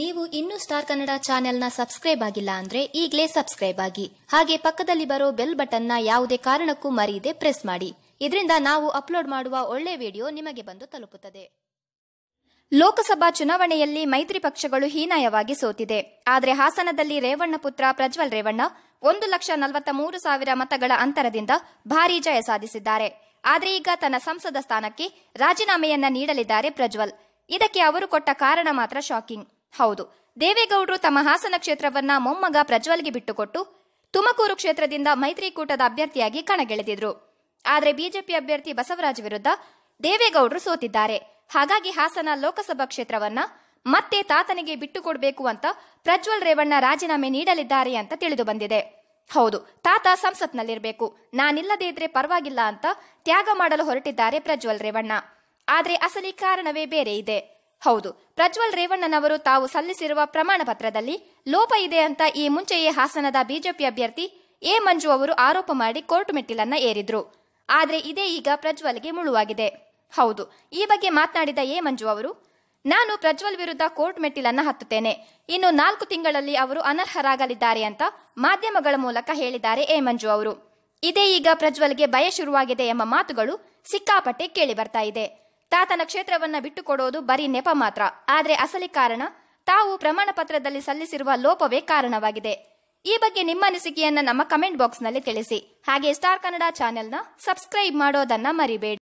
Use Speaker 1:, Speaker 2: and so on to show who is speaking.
Speaker 1: ನೀವು ಇನ್ನೂ ಸ್ಟಾರ್ ಕನ್ನಡ ಚಾನೆಲ್ನ ಸಬ್ಸ್ಕ್ರೈಬ್ ಆಗಿಲ್ಲ ಅಂದ್ರೆ ಈಗಲೇ ಸಬ್ಸ್ಕ್ರೈಬ್ ಆಗಿ ಹಾಗೆ ಪಕ್ಕದಲ್ಲಿ ಬರೋ ಬೆಲ್ ಬಟನ್ನ ಯಾವುದೇ ಕಾರಣಕ್ಕೂ ಮರೆಯದೆ ಪ್ರೆಸ್ ಮಾಡಿ ಇದರಿಂದ ನಾವು ಅಪ್ಲೋಡ್ ಮಾಡುವ ಒಳ್ಳೆ ವಿಡಿಯೋ ನಿಮಗೆ ಬಂದು ತಲುಪುತ್ತದೆ ಲೋಕಸಭಾ ಚುನಾವಣೆಯಲ್ಲಿ ಮೈತ್ರಿ ಪಕ್ಷಗಳು ಹೀನಾಯವಾಗಿ ಸೋತಿದೆ ಆದರೆ ಹಾಸನದಲ್ಲಿ ರೇವಣ್ಣ ಪುತ್ರ ಪ್ರಜ್ವಲ್ ರೇವಣ್ಣ ಒಂದು ಲಕ್ಷ ನಲವತ್ತ ಮೂರು ಸಾವಿರ ಮತಗಳ ಅಂತರದಿಂದ ಭಾರೀ ಜಯ ಸಾಧಿಸಿದ್ದಾರೆ ಆದರೆ ಈಗ ತನ್ನ ಸಂಸದ ಸ್ಥಾನಕ್ಕೆ ರಾಜೀನಾಮೆಯನ್ನ ನೀಡಲಿದ್ದಾರೆ ಪ್ರಜ್ವಲ್ ಇದಕ್ಕೆ ಅವರು ಕೊಟ್ಟ ಕಾರಣ ಮಾತ್ರ ಶಾಕಿಂಗ್ ಹೌದು ದೇವೇಗೌಡರು ತಮ್ಮ ಹಾಸನ ಕ್ಷೇತ್ರವನ್ನ ಮೊಮ್ಮಗ ಪ್ರಜ್ವಲ್ಗೆ ಬಿಟ್ಟುಕೊಟ್ಟು ತುಮಕೂರು ಕ್ಷೇತ್ರದಿಂದ ಮೈತ್ರಿಕೂಟದ ಅಭ್ಯರ್ಥಿಯಾಗಿ ಕಣಗಿಳಿದಿದ್ರು ಆದರೆ ಬಿಜೆಪಿ ಅಭ್ಯರ್ಥಿ ಬಸವರಾಜ್ ವಿರುದ್ಧ ದೇವೇಗೌಡರು ಸೋತಿದ್ದಾರೆ ಹಾಗಾಗಿ ಹಾಸನ ಲೋಕಸಭಾ ಕ್ಷೇತ್ರವನ್ನ ಮತ್ತೆ ತಾತನಿಗೆ ಬಿಟ್ಟುಕೊಡಬೇಕು ಅಂತ ಪ್ರಜ್ವಲ್ ರೇವಣ್ಣ ರಾಜೀನಾಮೆ ನೀಡಲಿದ್ದಾರೆ ಅಂತ ತಿಳಿದು ಬಂದಿದೆ ಹೌದು ತಾತ ಸಂಸತ್ನಲ್ಲಿರಬೇಕು ನಾನಿಲ್ಲದೇ ಇದ್ರೆ ಪರವಾಗಿಲ್ಲ ಅಂತ ತ್ಯಾಗ ಮಾಡಲು ಹೊರಟಿದ್ದಾರೆ ಪ್ರಜ್ವಲ್ ರೇವಣ್ಣ ಆದರೆ ಅಸಲಿ ಕಾರಣವೇ ಬೇರೆ ಇದೆ ಹೌದು ಪ್ರಜ್ವಲ್ ರೇವಣ್ಣನವರು ತಾವು ಸಲ್ಲಿಸಿರುವ ಪ್ರಮಾಣ ಪತ್ರದಲ್ಲಿ ಲೋಪ ಇದೆ ಅಂತ ಈ ಮುಂಚೆಯೇ ಹಾಸನದ ಬಿಜೆಪಿ ಅಭ್ಯರ್ಥಿ ಎ ಮಂಜು ಅವರು ಆರೋಪ ಮಾಡಿ ಕೋರ್ಟ್ ಮೆಟ್ಟಿಲನ್ನ ಏರಿದ್ರು ಆದ್ರೆ ಇದೇ ಈಗ ಪ್ರಜ್ವಲ್ಗೆ ಮುಳುವಾಗಿದೆ ಹೌದು ಈ ಬಗ್ಗೆ ಮಾತನಾಡಿದ ಎ ಮಂಜು ಅವರು ನಾನು ಪ್ರಜ್ವಲ್ ವಿರುದ್ಧ ಕೋರ್ಟ್ ಮೆಟ್ಟಿಲನ್ನ ಹತ್ತುತ್ತೇನೆ ಇನ್ನು ನಾಲ್ಕು ತಿಂಗಳಲ್ಲಿ ಅವರು ಅನರ್ಹರಾಗಲಿದ್ದಾರೆ ಅಂತ ಮಾಧ್ಯಮಗಳ ಮೂಲಕ ಹೇಳಿದ್ದಾರೆ ಎ ಮಂಜು ಅವರು ಇದೇ ಈಗ ಪ್ರಜ್ವಲ್ಗೆ ಭಯ ಶುರುವಾಗಿದೆ ಎಂಬ ಮಾತುಗಳು ಸಿಕ್ಕಾಪಟ್ಟೆ ಕೇಳಿ ಬರ್ತಾ ಇದೆ ತಾತನ ಕ್ಷೇತ್ರವನ್ನ ಬಿಟ್ಟುಕೊಡೋದು ಬರೀ ನೆಪ ಮಾತ್ರ ಆದ್ರೆ ಅಸಲಿ ಕಾರಣ ತಾವು ಪ್ರಮಾಣ ಪತ್ರದಲ್ಲಿ ಸಲ್ಲಿಸಿರುವ ಲೋಪವೇ ಕಾರಣವಾಗಿದೆ ಈ ಬಗ್ಗೆ ನಿಮ್ಮ ಅನಿಸಿಕೆಯನ್ನ ನಮ್ಮ ಕಮೆಂಟ್ ಬಾಕ್ಸ್ನಲ್ಲಿ ತಿಳಿಸಿ ಹಾಗೆ ಸ್ಟಾರ್ ಕನ್ನಡ ಚಾನೆಲ್ನ ಸಬ್ಸ್ಕ್ರೈಬ್ ಮಾಡೋದನ್ನ ಮರಿಬೇಡಿ